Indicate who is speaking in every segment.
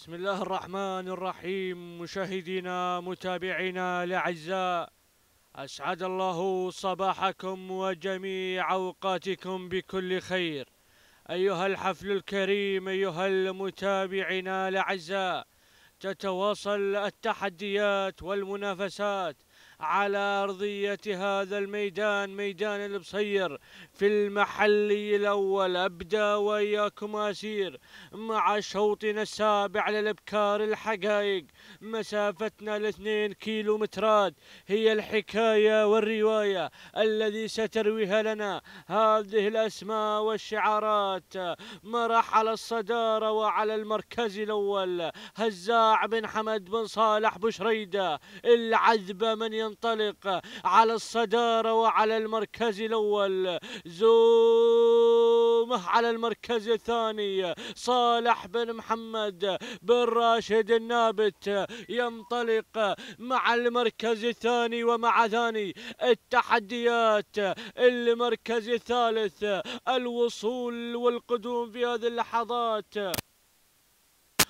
Speaker 1: بسم الله الرحمن الرحيم مشاهدينا متابعينا الاعزاء اسعد الله صباحكم وجميع اوقاتكم بكل خير ايها الحفل الكريم ايها المتابعين الاعزاء تتواصل التحديات والمنافسات على أرضية هذا الميدان ميدان البصير في المحلي الأول أبدأ وإياكم أسير مع شوطنا السابع للأبكار الحقائق مسافتنا الاثنين كيلو مترات هي الحكاية والرواية الذي سترويها لنا هذه الأسماء والشعارات مرح على الصدارة وعلى المركز الأول هزاع بن حمد بن صالح بشريدة العذبة من ينصر ينطلق على الصدارة وعلى المركز الأول زومه على المركز الثاني صالح بن محمد بن راشد النابت ينطلق مع المركز الثاني ومع ثاني التحديات المركز الثالث الوصول والقدوم في هذه اللحظات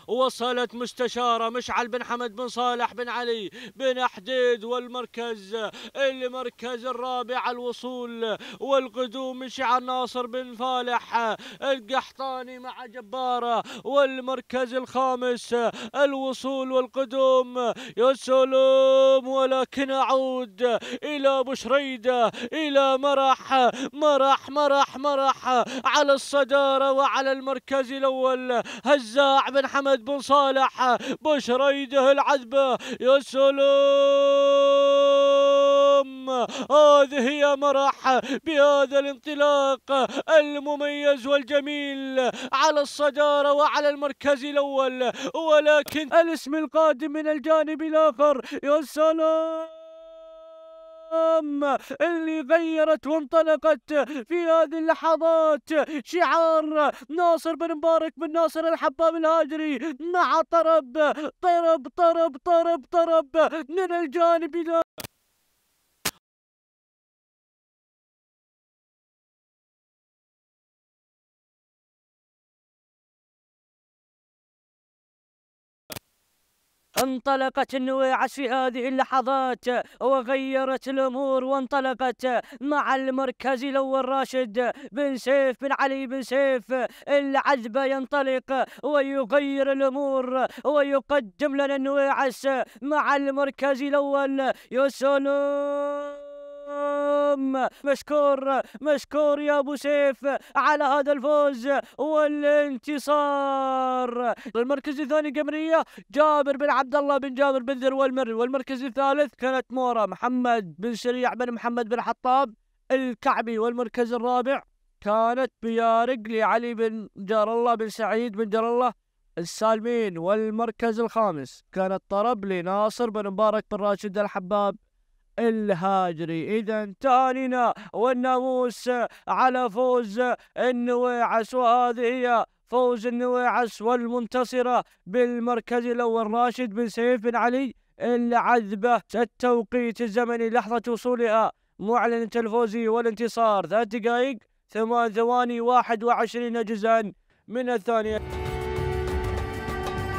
Speaker 1: وصلت مستشارة مشعل بن حمد بن صالح بن علي بن حديد والمركز المركز الرابع الوصول والقدوم مشعل ناصر بن فالح القحطاني مع جبارة والمركز الخامس الوصول والقدوم يا سلام ولكن أعود إلى بشريدة إلى مرح مرح مرح مرح على الصدارة وعلى المركز الأول هزاع بن حمد محمد بن صالح بشرى يده العذبة يا سلام هذه يا مرح بهذا الانطلاق المميز والجميل على الصدارة وعلى المركز الأول ولكن الاسم القادم من الجانب الآخر يا سلام اللي غيرت وانطلقت في هذه اللحظات شعار ناصر بن مبارك بن ناصر الحباب الهاجري مع طرب طرب طرب طرب طرب من الجانب انطلقت النويعش في هذه اللحظات وغيرت الأمور وانطلقت مع المركز الأول راشد بن سيف بن علي بن سيف العذبة ينطلق ويغير الأمور ويقدم لنا النويعس مع المركز الأول يوسونو اليوم مشكور مشكور يا ابو سيف على هذا الفوز والانتصار المركز الثاني قمريه جابر بن عبد الله بن جابر بن ذر والمري والمركز الثالث كانت مورا محمد بن شريع بن محمد بن حطاب الكعبي والمركز الرابع كانت بيارق لعلي بن جار الله بن سعيد بن جار الله السالمين والمركز الخامس كانت طرب لناصر بن مبارك بن راشد الحباب الهاجري إذا تانينا والناموس على فوز النويعس وهذه هي فوز النويعس والمنتصرة بالمركز الأول راشد بن سيف بن علي العذبة التوقيت الزمني لحظة وصولها معلنة الفوز والانتصار ثلاث دقائق ثمان ثواني واحد وعشرين جزءا من الثانية